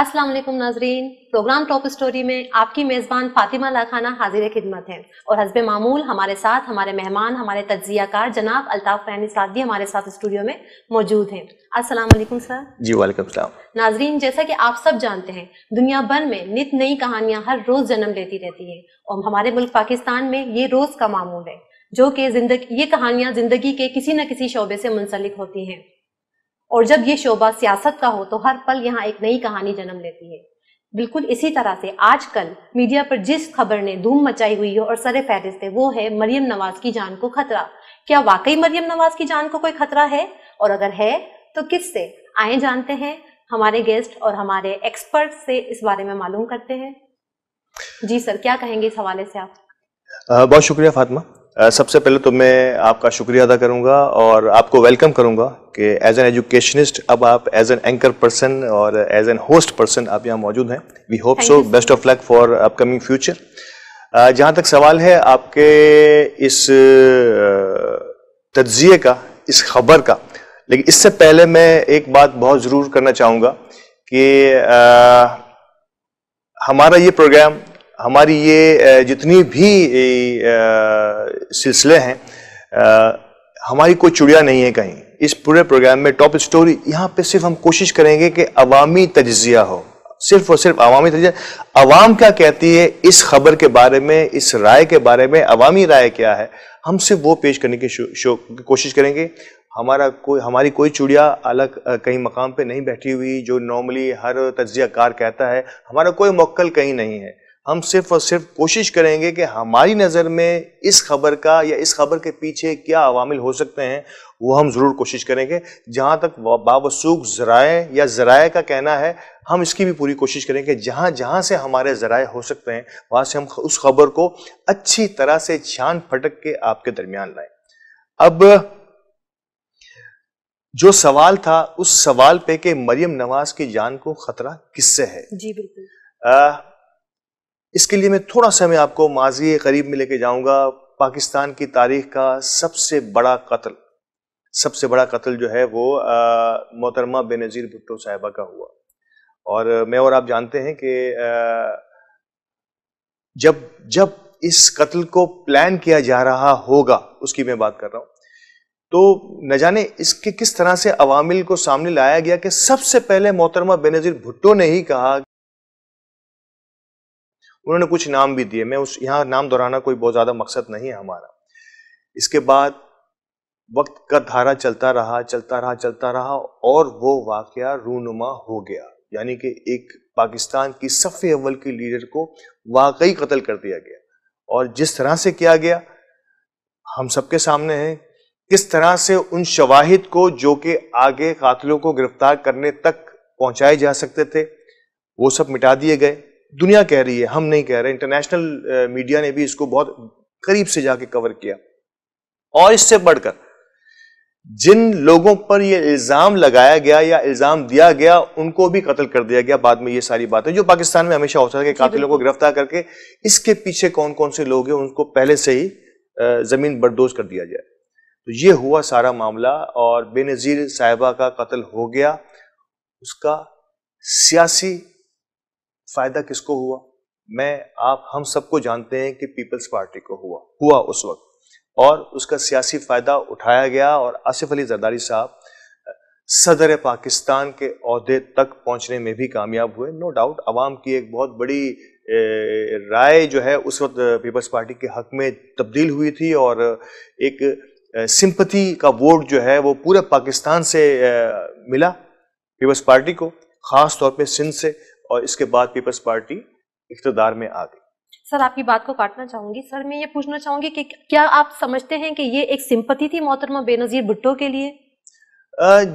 अस्सलाम वालेकुम नाजरीन प्रोग्राम टॉप स्टोरी में आपकी मेज़बान फातिमा लाखाना हाजिर खिदमत है और हजब मामूल हमारे साथ हमारे मेहमान हमारे तजियाकार जनाब अल्ताफ़ रहनी सादी हमारे साथ स्टूडियो में मौजूद हैं अस्सलाम वालेकुम सर जी वालेकुम सलाम नाजरीन जैसा कि आप सब जानते हैं दुनिया भर में नित नई कहानियाँ हर रोज़ जन्म लेती रहती हैं और हमारे मुल्क पाकिस्तान में ये रोज़ का मामूल है जो कि जिंदगी ये कहानियाँ ज़िंदगी के किसी न किसी शोबे से मुंसलिक होती हैं और जब ये शोबा सियासत का हो तो हर पल यहाँ एक नई कहानी जन्म लेती है बिल्कुल इसी तरह से आजकल मीडिया पर जिस खबर ने धूम मचाई हुई है और सरे फहरिस्त है वो है मरियम नवाज की जान को खतरा क्या वाकई मरियम नवाज की जान को कोई खतरा है और अगर है तो किससे आए जानते हैं हमारे गेस्ट और हमारे एक्सपर्ट से इस बारे में मालूम करते हैं जी सर क्या कहेंगे इस हवाले से आप बहुत शुक्रिया फातिमा सबसे पहले तो मैं आपका शुक्रिया अदा करूंगा और आपको वेलकम करूंगा कि एज एन एजुकेशनिस्ट अब आप एज एन एंकर पर्सन और एज एन होस्ट पर्सन आप यहाँ मौजूद हैं we hope so best of luck for upcoming future जहाँ तक सवाल है आपके इस तजिए का इस खबर का लेकिन इससे पहले मैं एक बात बहुत ज़रूर करना चाहूँगा कि आ, हमारा ये प्रोग्राम हमारी ये जितनी भी सिलसिले हैं हमारी कोई चुड़िया नहीं है कहीं इस पूरे प्रोग्राम में टॉप स्टोरी यहाँ पे सिर्फ हम कोशिश करेंगे कि अवामी तजिया हो सिर्फ और सिर्फ अवामी तजिया अवाम क्या कहती है इस खबर के बारे में इस राय के बारे में अवामी राय क्या है हम सिर्फ वो पेश करने की शो, शो, कोशिश करेंगे हमारा कोई हमारी कोई चुड़िया अलग कहीं मकाम पे नहीं बैठी हुई जो नॉर्मली हर तजिया कार कहता है हमारा कोई मक्कल कहीं नहीं है हम सिर्फ और सिर्फ कोशिश करेंगे कि हमारी नज़र में इस खबर का या इस खबर के पीछे क्या अवामिल हो सकते हैं वो हम ज़रूर कोशिश करेंगे जहाँ तक बावसूख ज़राए या ज़राए का कहना है हम इसकी भी पूरी कोशिश करेंगे जहाँ जहाँ से हमारे ज़राए हो सकते हैं वहाँ से हम उस खबर को अच्छी तरह से छान फटक के आपके दरमियान लाए अब जो सवाल था उस सवाल पे कि मरियम नवाज की जान को खतरा किससे है जी बिल्कुल इसके लिए मैं थोड़ा सा मैं आपको माजी करीब में लेके जाऊंगा पाकिस्तान की तारीख का सबसे बड़ा कत्ल सबसे बड़ा कत्ल जो है वो मोहतरमा बेनज़ीर भुट्टो साहिबा का हुआ और मैं और आप जानते हैं कि जब जब इस कत्ल को प्लान किया जा रहा होगा उसकी मैं बात कर रहा हूँ तो न जाने इसके किस तरह से अवामिल को सामने लाया गया कि सबसे पहले मोहतरमा बेनज़ीर भुट्टो ने ही कहा उन्होंने कुछ नाम भी दिए मैं उस यहाँ नाम दोहराना कोई बहुत ज़्यादा मकसद नहीं है हमारा इसके बाद वक्त का धारा चलता रहा चलता रहा चलता रहा और वो वाक़ रूनुमा हो गया यानी कि एक पाकिस्तान की सफे अव्वल के लीडर को वाकई कत्ल कर दिया गया और जिस तरह से किया गया हम सबके सामने है किस तरह से उन शवाहिद को जो कि आगे कातलों को गिरफ्तार करने तक पहुंचाए जा सकते थे वो सब मिटा दिए गए दुनिया कह रही है हम नहीं कह रहे इंटरनेशनल मीडिया ने भी इसको बहुत करीब से जाके कवर किया और इससे बढ़कर जिन लोगों पर यह इल्ज़ाम लगाया गया या इल्ज़ाम दिया गया उनको भी कत्ल कर दिया गया बाद में ये सारी बातें जो पाकिस्तान में हमेशा होता है कि कातिलों को गिरफ्तार करके इसके पीछे कौन कौन से लोग हैं उनको पहले से ही ज़मीन बरदोज कर दिया जाए तो ये हुआ सारा मामला और बेनज़ीर साहिबा का कत्ल हो गया उसका सियासी फायदा किसको हुआ मैं आप हम सबको जानते हैं कि पीपल्स पार्टी को हुआ हुआ उस वक्त और उसका सियासी फायदा उठाया गया और आसिफ अली जरदारी साहब सदर पाकिस्तान के अहदे तक पहुंचने में भी कामयाब हुए नो डाउट आवाम की एक बहुत बड़ी राय जो है उस वक्त पीपल्स पार्टी के हक में तब्दील हुई थी और एक सिंपथी का वोट जो है वो पूरे पाकिस्तान से मिला पीपल्स पार्टी को ख़ास तौर पे सिंध से और इसके बाद पीपल्स पार्टी इकतदार में आ गई सर आपकी बात को काटना चाहूंगी सर मैं ये पूछना चाहूंगी कि क्या आप समझते हैं कि ये एक सिंपति थी मोहतरमा बेनजीर भुट्टो के लिए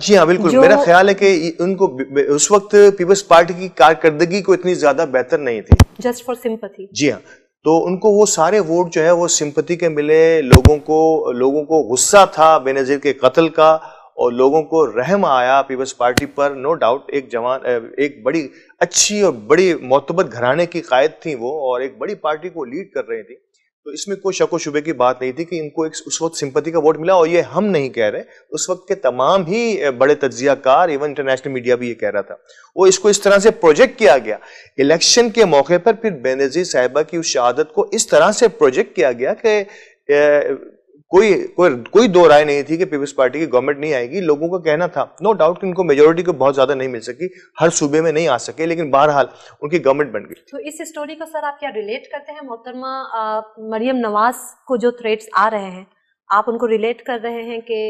जी हाँ बिल्कुल मेरा ख्याल है कि उनको उस वक्त पीपल्स पार्टी की कारकर्दगी को इतनी ज्यादा बेहतर नहीं थी जस्ट फॉर सिंपति जी हाँ तो उनको वो सारे वोट जो है वो सिंपति के मिले लोगों को लोगों को गुस्सा था बेनजीर के कत्ल का और लोगों को रहम आया पीपल्स पार्टी पर नो डाउट एक जवान एक बड़ी अच्छी और बड़ी मोतबत घराने की कायद थी वो और एक बड़ी पार्टी को लीड कर रही थी तो इसमें कोई शको शुबे की बात नहीं थी कि इनको एक उस वक्त सिंपति का वोट मिला और ये हम नहीं कह रहे उस वक्त के तमाम ही बड़े तजियाकार इवन इंटरनेशनल मीडिया भी ये कह रहा था वो इसको इस तरह से प्रोजेक्ट किया गया इलेक्शन के मौके पर फिर बेनजीर साहिबा की उस शहादत को इस तरह से प्रोजेक्ट किया गया कि कोई कोई कोई दो राय नहीं थी कि पीपल्स पार्टी की गवर्नमेंट नहीं आएगी लोगों का कहना था नो डाउट कि उनको मेजोरिटी को बहुत ज्यादा नहीं मिल सकी हर सूबे में नहीं आ सके लेकिन बहरहाल उनकी गवर्नमेंट बन गई तो इस स्टोरी को सर आप क्या रिलेट करते हैं मोहतरमा मरियम नवाज को जो थ्रेट्स आ रहे हैं आप उनको रिलेट कर रहे हैं कि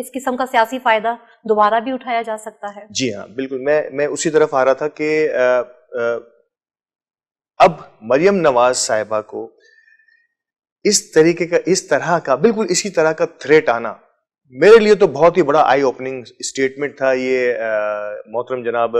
इस किस्म का सियासी फायदा दोबारा भी उठाया जा सकता है जी हाँ बिल्कुल मैं मैं उसी तरफ आ रहा था कि अब मरियम नवाज साहिबा को इस तरीके का इस तरह का बिल्कुल इसी तरह का थ्रेट आना मेरे लिए तो बहुत ही बड़ा आई ओपनिंग स्टेटमेंट था ये मोहतरम जनाब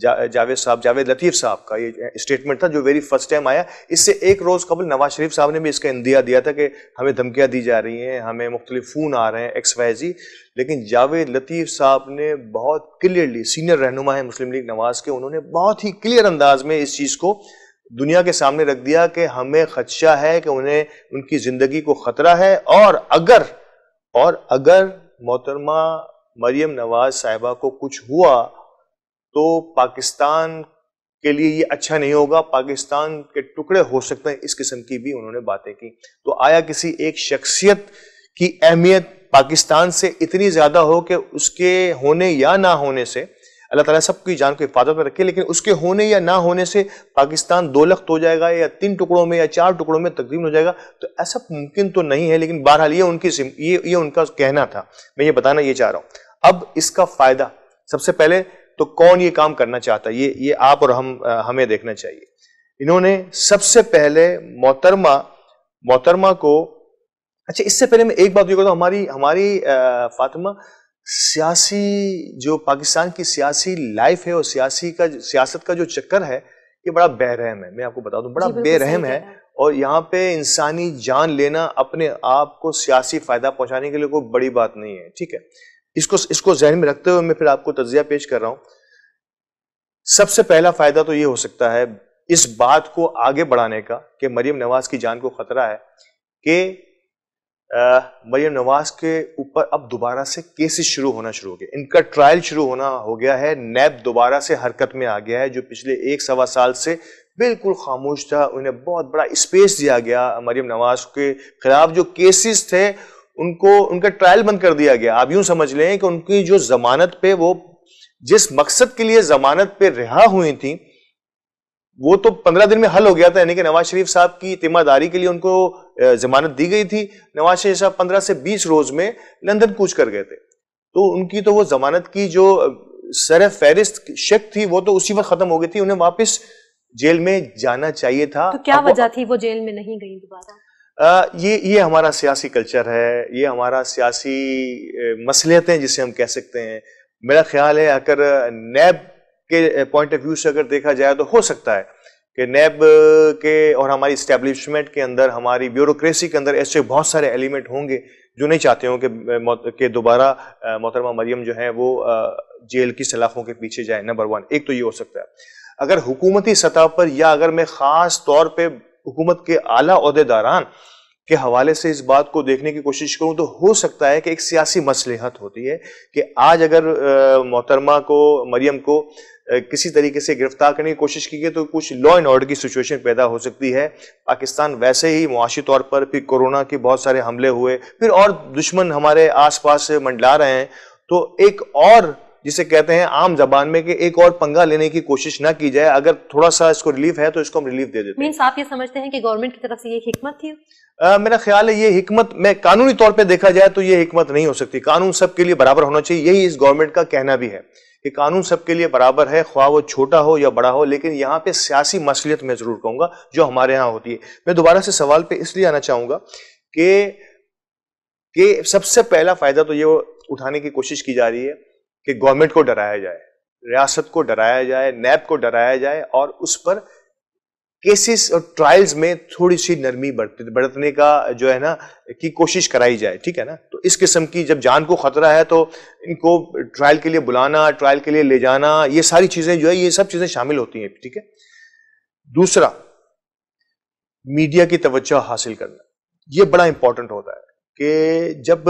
जा, जावेद साहब जावेद लतीफ़ साहब का ये स्टेटमेंट था जो वेरी फर्स्ट टाइम आया इससे एक रोज़ कबल नवाज शरीफ साहब ने भी इसका इंदिया दिया था कि हमें धमकियाँ दी जा रही हैं हमें मुख्तलिफ फ़ोन आ रहे हैं एक्स वाइजी लेकिन जावेद लतीफ़ साहब ने बहुत क्लियरली सीनियर रहनुमा है मुस्लिम लीग नवाज़ के उन्होंने बहुत ही क्लियर अंदाज में इस चीज़ को दुनिया के सामने रख दिया कि हमें खदशा है कि उन्हें उनकी ज़िंदगी को ख़तरा है और अगर और अगर मोहतरमा मरियम नवाज साहिबा को कुछ हुआ तो पाकिस्तान के लिए ये अच्छा नहीं होगा पाकिस्तान के टुकड़े हो सकते हैं इस किस्म की भी उन्होंने बातें की तो आया किसी एक शख्सियत की अहमियत पाकिस्तान से इतनी ज़्यादा हो कि उसके होने या ना होने से अल्लाह ताला सबकी जान को हिफाजत में रखे लेकिन उसके होने या ना होने से पाकिस्तान दो लख्त तो हो जाएगा या तीन टुकड़ों में या चार टुकड़ों में तकरीबन हो जाएगा तो ऐसा मुमकिन तो नहीं है लेकिन बहरहाल ये उनकी ये ये उनका कहना था मैं ये बताना ये चाह रहा हूँ अब इसका फ़ायदा सबसे पहले तो कौन ये काम करना चाहता है ये ये आप और हम हमें देखना चाहिए इन्होंने सबसे पहले मोहतरमा मोहतरमा को अच्छा इससे पहले मैं एक बात ये कहता हूँ हमारी हमारी फातिमा सियासी जो पाकिस्तान की सियासी लाइफ है और सियासी का सियासत का जो चक्कर है ये बड़ा बेरहम है मैं आपको बता दूं बड़ा बेरहम है और यहाँ पे इंसानी जान लेना अपने आप को सियासी फायदा पहुंचाने के लिए कोई बड़ी बात नहीं है ठीक है इसको इसको जहन में रखते हुए मैं फिर आपको तजिया पेश कर रहा हूं सबसे पहला फायदा तो ये हो सकता है इस बात को आगे बढ़ाने का कि मरीम नवाज की जान को खतरा है कि मरियम नवाज के ऊपर अब दोबारा से केसेस शुरू होना शुरू हो गए इनका ट्रायल शुरू होना हो गया है नैब दोबारा से हरकत में आ गया है जो पिछले एक सवा साल से बिल्कुल खामोश था उन्हें बहुत बड़ा स्पेस दिया गया मरियम नवाज के खिलाफ जो केसेस थे उनको उनका ट्रायल बंद कर दिया गया आप यूं समझ लें कि उनकी जो जमानत पे वो जिस मकसद के लिए जमानत पे रिहा हुई थी वो तो पंद्रह दिन में हल हो गया था यानी कि नवाज शरीफ साहब की तिमादारी के लिए उनको जमानत दी गई थी नवाज शरीफ साहब पंद्रह से बीस रोज में लंदन कूच कर गए थे तो उनकी तो वो जमानत की जो सर फहरिस्त शक थी वो तो उसी वक्त खत्म हो गई थी उन्हें वापस जेल में जाना चाहिए था तो क्या वजह थी वो जेल में नहीं गई दोबारा आ, ये ये हमारा सियासी कल्चर है ये हमारा सियासी मसलियतें जिसे हम कह सकते हैं मेरा ख्याल है अगर नैब के पॉइंट ऑफ व्यू से अगर देखा जाए तो हो सकता है कि नैब के और हमारी इस्टेब्लिशमेंट के अंदर हमारी ब्यूरोक्रेसी के अंदर ऐसे बहुत सारे एलिमेंट होंगे जो नहीं चाहते हों कि कि दोबारा मोहतरमा मरियम जो है वो जेल की सलाखों के पीछे जाए नंबर वन एक तो ये हो सकता है अगर हुकूमती सतह पर या अगर मैं ख़ास तौर पर हुकूमत के आला अहदेदारान के हवाले से इस बात को देखने की कोशिश करूं तो हो सकता है कि एक सियासी मसलहत होती है कि आज अगर मोहतरमा को मरियम को किसी तरीके से गिरफ्तार करने की कोशिश की गई तो कुछ लॉ एंड ऑर्डर की सिचुएशन पैदा हो सकती है पाकिस्तान वैसे ही मुआशी तौर पर फिर कोरोना के बहुत सारे हमले हुए फिर और दुश्मन हमारे आसपास मंडला रहे हैं तो एक और जिसे कहते हैं आम जबान में कि एक और पंगा लेने की कोशिश ना की जाए अगर थोड़ा सा इसको रिलीफ है तो इसको हम रिलीफ दे देते हैं आप ये समझते हैं कि गवर्नमेंट की तरफ से ये हिकमत थी आ, मेरा ख्याल है ये हिकमत में कानूनी तौर पर देखा जाए तो ये हिकमत नहीं हो सकती कानून सबके लिए बराबर होना चाहिए यही इस गवर्नमेंट का कहना भी है कि कानून सबके लिए बराबर है ख्वाह वो छोटा हो या बड़ा हो लेकिन यहाँ पे सियासी मसलियत मैं ज़रूर कहूंगा जो हमारे यहाँ होती है मैं दोबारा से सवाल पे इसलिए आना चाहूंगा कि सबसे पहला फ़ायदा तो ये उठाने की कोशिश की जा रही है कि गवर्नमेंट को डराया जाए रियासत को डराया जाए नैब को डराया जाए और उस पर केसेस और ट्रायल्स में थोड़ी सी नरमी बरतने का जो है ना की कोशिश कराई जाए ठीक है ना तो इस किस्म की जब जान को खतरा है तो इनको ट्रायल के लिए बुलाना ट्रायल के लिए ले जाना ये सारी चीजें जो है ये सब चीजें शामिल होती हैं ठीक है दूसरा मीडिया की तवज्जो हासिल करना ये बड़ा इंपॉर्टेंट होता है कि जब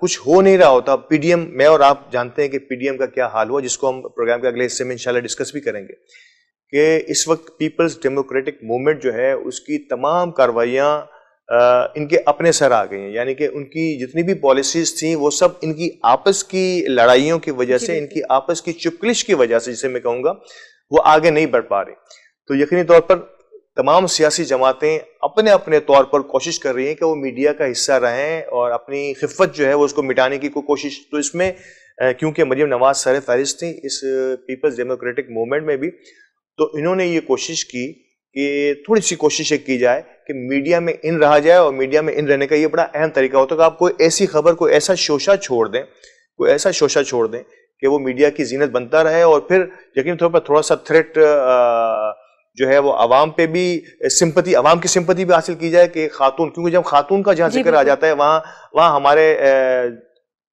कुछ हो नहीं रहा होता पीडीएम मैं और आप जानते हैं कि पीडीएम का क्या हाल हुआ जिसको हम प्रोग्राम के अगले हिस्से में इंशाल्लाह डिस्कस भी करेंगे कि इस वक्त पीपल्स डेमोक्रेटिक मूवमेंट जो है उसकी तमाम कार्रवाइयाँ इनके अपने सर आ गई हैं यानी कि उनकी जितनी भी पॉलिसीज थी वो सब इनकी आपस की लड़ाइयों की वजह से इनकी आपस की चुपकलिश की वजह से जिसे मैं कहूँगा वो आगे नहीं बढ़ पा रही तो यकीनी तौर पर तमाम सियासी जमातें अपने अपने तौर पर कोशिश कर रही हैं कि वो मीडिया का हिस्सा रहें और अपनी खिफत जो है वो उसको मिटाने की को कोशिश तो इसमें क्योंकि मरीम नवाज सर फहरिस्त थी इस पीपल्स डेमोक्रेटिक मूवमेंट में भी तो इन्होंने ये कोशिश की कि थोड़ी सी कोशिश की जाए कि मीडिया में इन रहा जाए और मीडिया में इन रहने का ये बड़ा अहम तरीका होता तो है कि आप कोई ऐसी खबर कोई ऐसा शोशा छोड़ दें कोई ऐसा शोशा छोड़ दें कि वो मीडिया की जीनत बनता रहे और फिर यकीन तौर पर थोड़ा सा थ्रेट आ, जो है वो आवाम पे भी सिंपति आवाम की सिंपति भी हासिल की जाए कि खातून क्योंकि जब खातून का जहाँ जिक्र आ जाता है वहाँ वहाँ हमारे ए,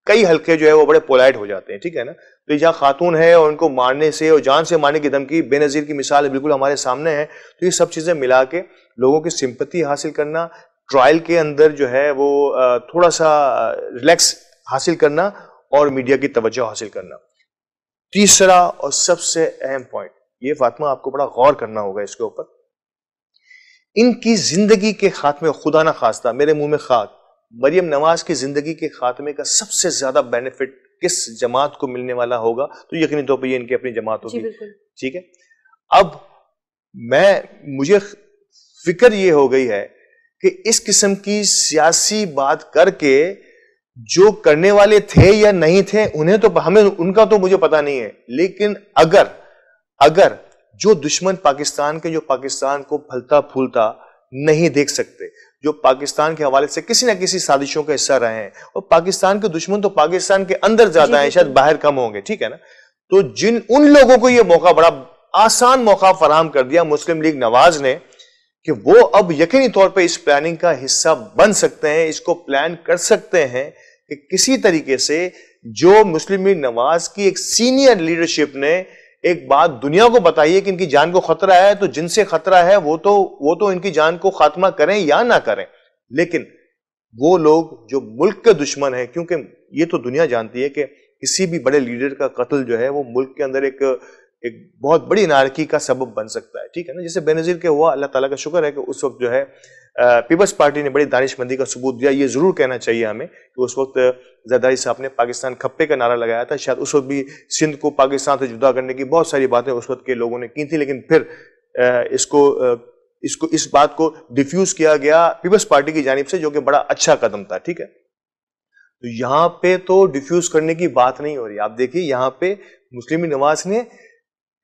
कई हल्के जो है वो बड़े पोलाइट हो जाते हैं ठीक है ना तो जहाँ खातून है और उनको मारने से और जान से मारने की धमकी बेनज़ीर की मिसाल बिल्कुल हमारे सामने है तो ये सब चीज़ें मिला के लोगों की सिंपति हासिल करना ट्रायल के अंदर जो है वो थोड़ा सा रिलैक्स हासिल करना और मीडिया की तवज्जो हासिल करना तीसरा और सबसे अहम पॉइंट ये फातमा आपको बड़ा गौर करना होगा इसके ऊपर इनकी जिंदगी के खात्मे खुदा ना खास्ता मेरे मुंह में खाक मरियम नवाज की जिंदगी के खात्मे का सबसे ज्यादा बेनिफिट किस जमात को मिलने वाला होगा तो यकीनी तौर पर इनकी अपनी जमात होगी ठीक है अब मैं मुझे फिक्र ये हो गई है कि इस किस्म की सियासी बात करके जो करने वाले थे या नहीं थे उन्हें तो हमें उनका तो मुझे पता नहीं है लेकिन अगर अगर जो दुश्मन पाकिस्तान के जो पाकिस्तान को फलता फूलता नहीं देख सकते जो पाकिस्तान के हवाले से किसी ना किसी साजिशों का हिस्सा रहे हैं और पाकिस्तान के दुश्मन तो पाकिस्तान के अंदर ज्यादा हैं शायद बाहर कम होंगे ठीक है ना तो जिन उन लोगों को यह मौका बड़ा आसान मौका फराम कर दिया मुस्लिम लीग नवाज ने कि वो अब यकीनी तौर पर इस प्लानिंग का हिस्सा बन सकते हैं इसको प्लान कर सकते हैं कि किसी तरीके से जो मुस्लिम लीग नवाज की एक सीनियर लीडरशिप ने एक बात दुनिया को बताइए कि इनकी जान को खतरा है तो जिनसे खतरा है वो तो वो तो इनकी जान को खात्मा करें या ना करें लेकिन वो लोग जो मुल्क के दुश्मन हैं क्योंकि ये तो दुनिया जानती है कि किसी भी बड़े लीडर का कत्ल जो है वो मुल्क के अंदर एक एक बहुत बड़ी नारकी का सबब बन सकता है ठीक है ना जैसे बेनजीर के हुआ अल्लाह ताला का शुक्र है कि उस वक्त जो है पीपल्स पार्टी ने बड़ी दानिशमंदी का सबूत दिया ये ज़रूर कहना चाहिए हमें कि उस वक्त जरदारी साहब ने पाकिस्तान खप्पे का नारा लगाया था शायद उस वक्त भी सिंध को पाकिस्तान से जुदा करने की बहुत सारी बातें उस वक्त के लोगों ने की थी लेकिन फिर इसको इसको इस बात को डिफ्यूज़ किया गया पीपल्स पार्टी की जानब से जो कि बड़ा अच्छा कदम था ठीक है तो यहाँ पे तो डिफ्यूज़ करने की बात नहीं हो रही आप देखिए यहाँ पे मुस्लिम नवाज ने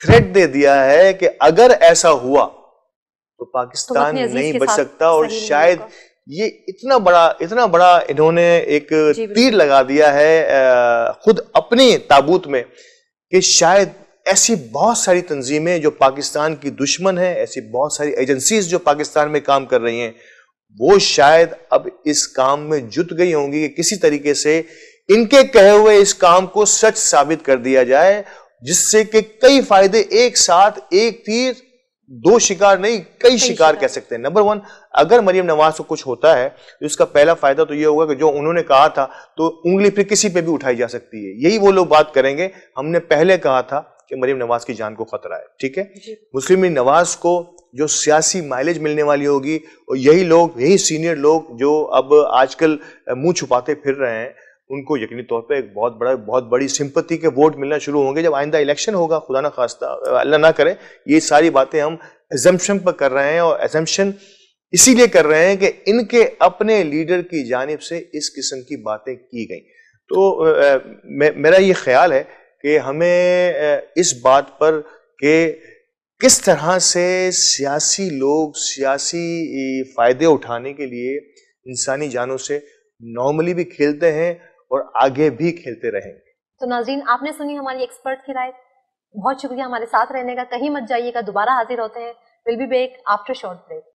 थ्रेट दे दिया है कि अगर ऐसा हुआ तो, तो पाकिस्तान तो नहीं बच सकता और शायद ये इतना बड़ा इतना बड़ा इन्होंने एक तीर लगा दिया है खुद अपने ताबूत में कि शायद ऐसी बहुत सारी तंजीमें जो पाकिस्तान की दुश्मन है ऐसी बहुत सारी एजेंसीज जो पाकिस्तान में काम कर रही हैं वो शायद अब इस काम में जुट गई होंगी कि किसी तरीके से इनके कहे हुए इस काम को सच साबित कर दिया जाए जिससे कि कई फायदे एक साथ एक तीर दो शिकार नहीं कई शिकार कह सकते हैं नंबर वन अगर मरियम नवाज को कुछ होता है तो इसका पहला फायदा तो यह होगा कि जो उन्होंने कहा था तो उंगली फिर किसी पे भी उठाई जा सकती है यही वो लोग बात करेंगे हमने पहले कहा था कि मरीम नवाज की जान को खतरा है ठीक है मुस्लिम नवाज को जो सियासी माइलेज मिलने वाली होगी और यही लोग यही सीनियर लोग जो अब आजकल मुंह छुपाते फिर रहे हैं उनको यकीनी तौर पे एक बहुत बड़ा बहुत बड़ी सिंपत्ति के वोट मिलना शुरू होंगे जब आइंदा इलेक्शन होगा खुदा ना खास्ता अल्लाह ना करे ये सारी बातें हम एजम्पन पर कर रहे हैं और एजम्पन इसीलिए कर रहे हैं कि इनके अपने लीडर की जानब से इस किस्म की बातें की गई तो मे, मेरा ये ख्याल है कि हमें इस बात पर कि किस तरह से सियासी लोग सियासी फ़ायदे उठाने के लिए इंसानी जानों से नॉर्मली भी खेलते हैं और आगे भी खेलते रहेंगे तो नाजीन आपने सुनी हमारी एक्सपर्ट की राय बहुत शुक्रिया हमारे साथ रहने का कहीं मत जाइएगा दोबारा हाजिर होते हैं will be back after short break